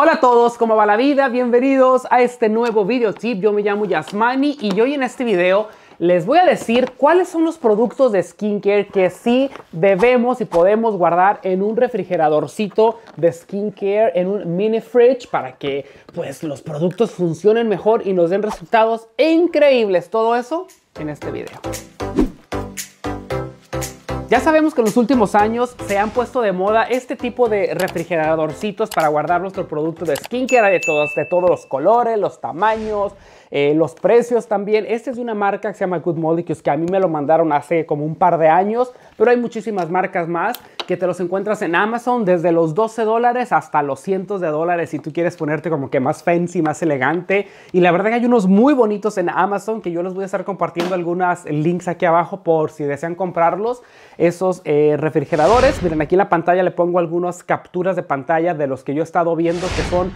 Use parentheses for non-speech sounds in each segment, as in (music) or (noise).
Hola a todos, ¿cómo va la vida? Bienvenidos a este nuevo video tip. Yo me llamo Yasmani y hoy en este video les voy a decir cuáles son los productos de skincare que sí debemos y podemos guardar en un refrigeradorcito de skincare, en un mini fridge para que pues los productos funcionen mejor y nos den resultados increíbles. Todo eso en este video. Ya sabemos que en los últimos años se han puesto de moda este tipo de refrigeradorcitos para guardar nuestro producto de skincare de todos, de todos los colores, los tamaños, eh, los precios también. Esta es de una marca que se llama Good Molecules que a mí me lo mandaron hace como un par de años, pero hay muchísimas marcas más que te los encuentras en Amazon desde los 12 dólares hasta los cientos de dólares si tú quieres ponerte como que más fancy, más elegante. Y la verdad que hay unos muy bonitos en Amazon que yo les voy a estar compartiendo algunos links aquí abajo por si desean comprarlos. Esos eh, refrigeradores, miren aquí en la pantalla le pongo algunas capturas de pantalla de los que yo he estado viendo que son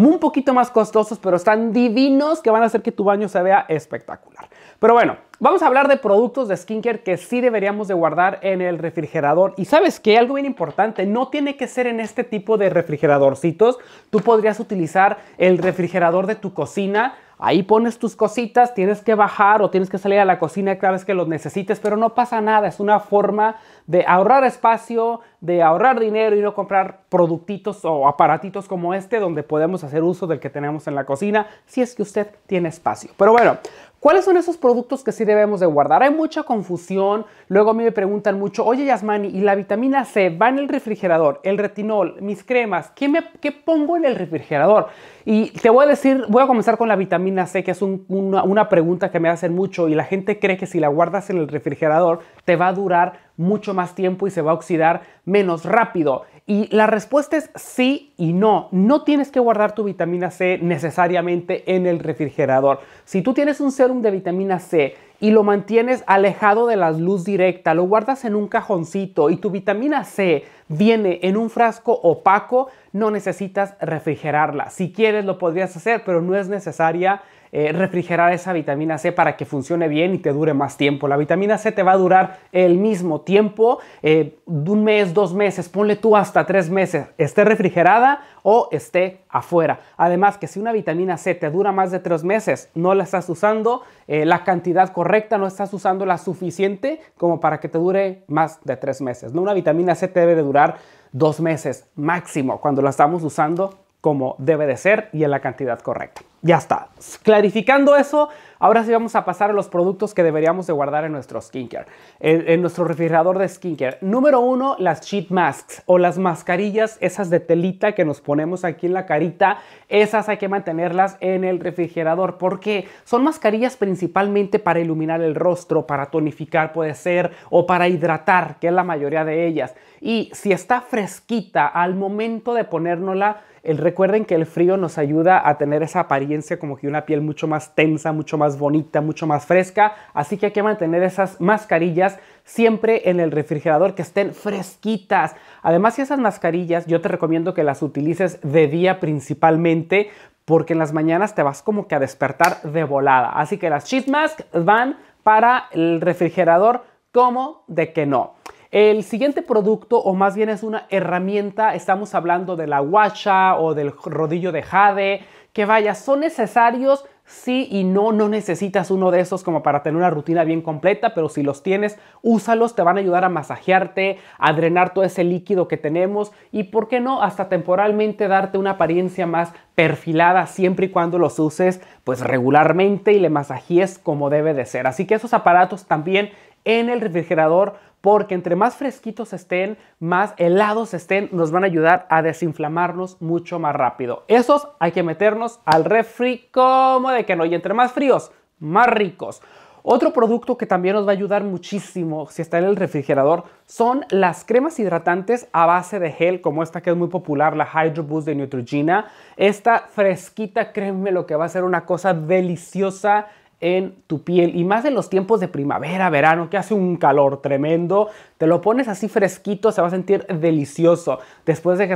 un poquito más costosos, pero están divinos que van a hacer que tu baño se vea espectacular. Pero bueno, vamos a hablar de productos de skincare que sí deberíamos de guardar en el refrigerador. Y sabes que algo bien importante, no tiene que ser en este tipo de refrigeradorcitos. Tú podrías utilizar el refrigerador de tu cocina Ahí pones tus cositas, tienes que bajar o tienes que salir a la cocina cada vez que los necesites, pero no pasa nada, es una forma de ahorrar espacio, de ahorrar dinero y no comprar productitos o aparatitos como este donde podemos hacer uso del que tenemos en la cocina si es que usted tiene espacio. Pero bueno, ¿Cuáles son esos productos que sí debemos de guardar? Hay mucha confusión. Luego a mí me preguntan mucho, oye Yasmani, ¿y la vitamina C va en el refrigerador? ¿El retinol? ¿Mis cremas? ¿Qué, me, pongo en el refrigerador? Y te voy a decir, voy a comenzar con la vitamina C, que es una, una pregunta que me hacen mucho y la gente cree que si la guardas en el refrigerador te va a durar mucho más tiempo y se va a oxidar menos rápido. Y la respuesta es sí y no. No tienes que guardar tu vitamina C necesariamente en el refrigerador. Si tú tienes un serum de vitamina C y lo mantienes alejado de la luz directa, lo guardas en un cajoncito y tu vitamina C viene en un frasco opaco, no necesitas refrigerarla. Si quieres lo podrías hacer, pero no es necesaria eh, refrigerar esa vitamina C para que funcione bien y te dure más tiempo. La vitamina C te va a durar el mismo tiempo, eh, un mes, dos meses, ponle tú hasta tres meses. Esté refrigerada o esté afuera. Además que si una vitamina C te dura más de tres meses, no la estás usando eh, la cantidad correcta, no estás usando la suficiente como para que te dure más de tres meses. ¿no? Una vitamina C debe de durar dos meses máximo cuando la estamos usando como debe de ser y en la cantidad correcta. Ya está. Clarificando eso, ahora sí vamos a pasar a los productos que deberíamos de guardar en nuestro skincare, en, nuestro refrigerador de skincare. Número uno, las sheet masks o las mascarillas, esas de telita que nos ponemos aquí en la carita, esas hay que mantenerlas en el refrigerador porque son mascarillas principalmente para iluminar el rostro, para tonificar puede ser, o para hidratar, que es la mayoría de ellas. Y si está fresquita al momento de ponérnosla, el, recuerden que el frío nos ayuda a tener esa apariencia como que una piel mucho más tensa, mucho más bonita, mucho más fresca. Así que hay que mantener esas mascarillas siempre en el refrigerador, que estén fresquitas. Además, esas mascarillas, yo te recomiendo que las utilices de día principalmente, porque en las mañanas te vas como que a despertar de volada. Así que las sheet masks van para el refrigerador como de que no. El siguiente producto, o más bien es una herramienta, estamos hablando de la guacha o del rodillo de jade, que vaya, son necesarios sí y no, no necesitas uno de esos como para tener una rutina bien completa, pero si los tienes, úsalos, te van a ayudar a masajearte, a drenar todo ese líquido que tenemos y, ¿por qué no?, hasta temporalmente darte una apariencia más perfilada siempre y cuando los uses pues regularmente y le masajíes como debe de ser. Así que esos aparatos también en el refrigerador porque entre más fresquitos estén, más helados estén, nos van a ayudar a desinflamarnos mucho más rápido. Esos hay que meternos al refri como de que no, y entre más fríos, más ricos. Otro producto que también nos va a ayudar muchísimo si está en el refrigerador son las cremas hidratantes a base de gel, como esta que es muy popular, la Hydro Boost de Neutrogena. Esta fresquita, créeme lo que va a ser una cosa deliciosa en tu piel y más en los tiempos de primavera, verano, que hace un calor tremendo, te lo pones así fresquito, se va a sentir delicioso después de que,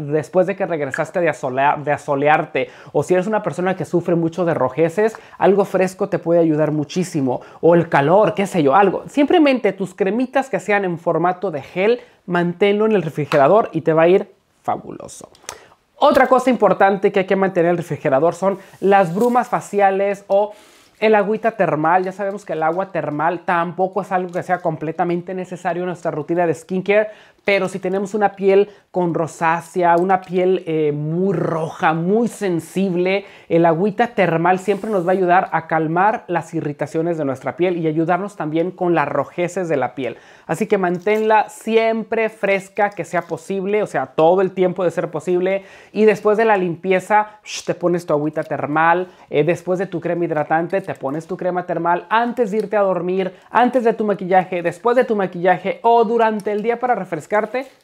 después de que regresaste de, asolear, de asolearte o si eres una persona que sufre mucho de rojeces, algo fresco te puede ayudar muchísimo o el calor, qué sé yo, algo. Simplemente tus cremitas que sean en formato de gel, manténlo en el refrigerador y te va a ir fabuloso. Otra cosa importante que hay que mantener en el refrigerador son las brumas faciales o el agüita termal, ya sabemos que el agua termal tampoco es algo que sea completamente necesario en nuestra rutina de skincare, pero si tenemos una piel con rosácea, una piel eh, muy roja, muy sensible, el agüita termal siempre nos va a ayudar a calmar las irritaciones de nuestra piel y ayudarnos también con las rojeces de la piel. Así que manténla siempre fresca que sea posible, o sea, todo el tiempo de ser posible. Y después de la limpieza, te pones tu agüita termal, eh, después de tu crema hidratante, te pones tu crema termal antes de irte a dormir, antes de tu maquillaje, después de tu maquillaje o durante el día para refrescar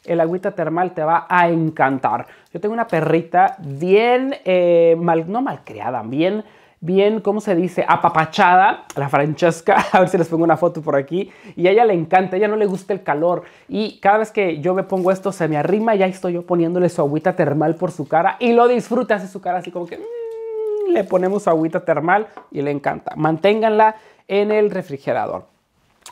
el agüita termal te va a encantar. Yo tengo una perrita bien, eh, mal, no malcriada, bien, bien, ¿cómo se dice? Apapachada, la Francesca, (laughs) a ver si les pongo una foto por aquí, y a ella le encanta, a ella no le gusta el calor, y cada vez que yo me pongo esto se me arrima y ahí estoy yo poniéndole su agüita termal por su cara y lo disfruta, hace su cara así como que mm", le ponemos agüita termal y le encanta. Manténganla en el refrigerador.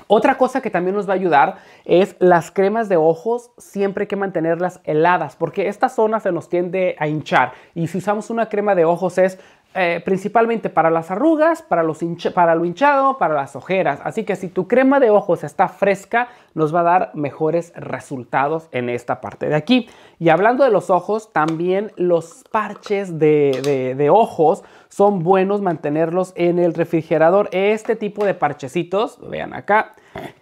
Otra cosa que también nos va a ayudar es las cremas de ojos, siempre hay que mantenerlas heladas, porque esta zona se nos tiende a hinchar. Y si usamos una crema de ojos es eh, principalmente para las arrugas, para, los para lo hinchado, para las ojeras. Así que si tu crema de ojos está fresca, nos va a dar mejores resultados en esta parte de aquí. Y hablando de los ojos, también los parches de, de ojos son buenos mantenerlos en el refrigerador. Este tipo de parchecitos, vean acá,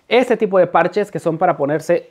este tipo de parches que son para ponerse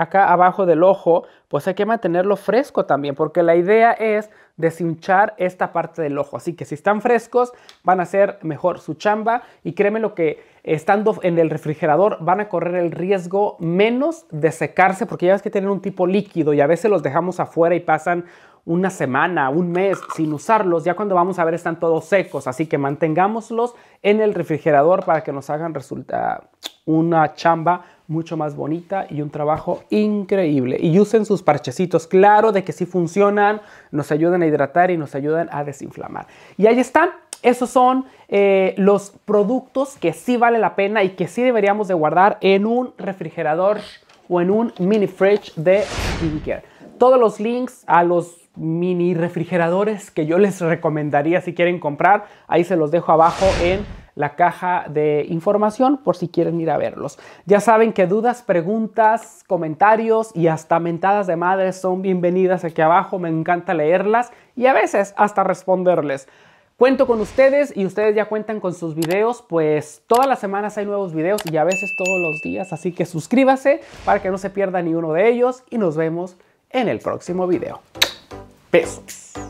acá abajo del ojo, pues hay que mantenerlo fresco también, porque la idea es deshinchar esta parte del ojo. Así que si están frescos, van a hacer mejor su chamba y créeme lo que estando en el refrigerador van a correr el riesgo menos de secarse, porque ya ves que tienen un tipo líquido y a veces los dejamos afuera y pasan una semana, un mes sin usarlos, ya cuando vamos a ver están todos secos, así que mantengámoslos en el refrigerador para que nos hagan resulta una chamba mucho más bonita y un trabajo increíble. Y usen sus parchecitos, claro de que sí funcionan, nos ayudan a hidratar y nos ayudan a desinflamar. Y ahí están, esos son eh, los productos que sí vale la pena y que sí deberíamos de guardar en un refrigerador o en un mini fridge de skincare. Todos los links a los mini refrigeradores que yo les recomendaría si quieren comprar, ahí se los dejo abajo en la caja de información por si quieren ir a verlos. Ya saben que dudas, preguntas, comentarios y hasta mentadas de madre son bienvenidas aquí abajo. Me encanta leerlas y a veces hasta responderles. Cuento con ustedes y ustedes ya cuentan con sus videos, pues todas las semanas hay nuevos videos y a veces todos los días, así que suscríbase para que no se pierda ni uno de ellos y nos vemos en el próximo video. Besos.